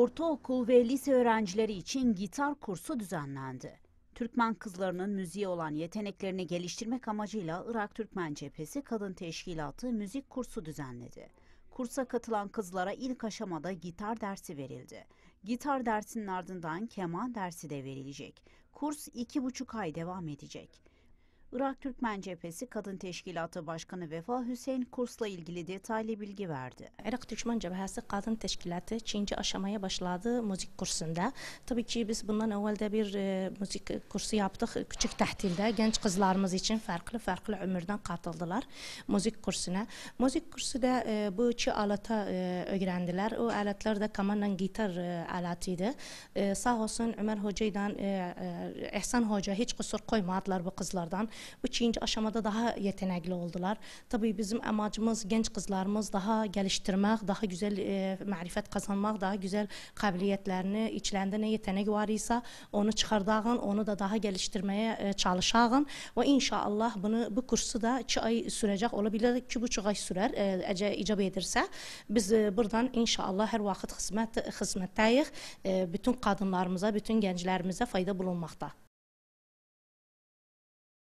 ortaokul ve lise öğrencileri için gitar kursu düzenlendi. Türkmen kızlarının müziğe olan yeteneklerini geliştirmek amacıyla Irak Türkmen Cephesi Kadın Teşkilatı müzik kursu düzenledi. Kursa katılan kızlara ilk aşamada gitar dersi verildi. Gitar dersinin ardından keman dersi de verilecek. Kurs iki buçuk ay devam edecek. Irak Türkmen Cephesi Kadın Teşkilatı Başkanı Vefa Hüseyin kursla ilgili detaylı bilgi verdi. Irak Türkmen Cephesi Kadın Teşkilatı 2. aşamaya başladı müzik kursunda. Tabii ki biz bundan evvelde bir e, müzik kursu yaptık küçük tahtilde. Genç kızlarımız için farklı farklı ömürden katıldılar müzik kursuna. Müzik kursu da e, bu iki alata e, öğrendiler. O aletler de kamandan gitar e, alatıydı. E, sağ olsun Ömer Hoca'dan, e, Hoca hiç kusur koymadılar bu kızlardan üçüncü aşamada daha yetenekli oldular. Tabii bizim amacımız genç kızlarımız daha geliştirmek, daha güzel e, marifet kazanmak, daha güzel kabiliyetlerini, içlerinde ne yetenek var ise onu çıkardağın, onu da daha geliştirmeye e, çalışağın ve inşallah bunu bu kursu da 2 ay sürecek olabilir, 2,5 ay sürer e, icap edirsə. Biz e, buradan inşallah her vakit hizmet hizmetteyiz E, bütün kadınlarımıza, bütün gençlerimize fayda bulunmakta.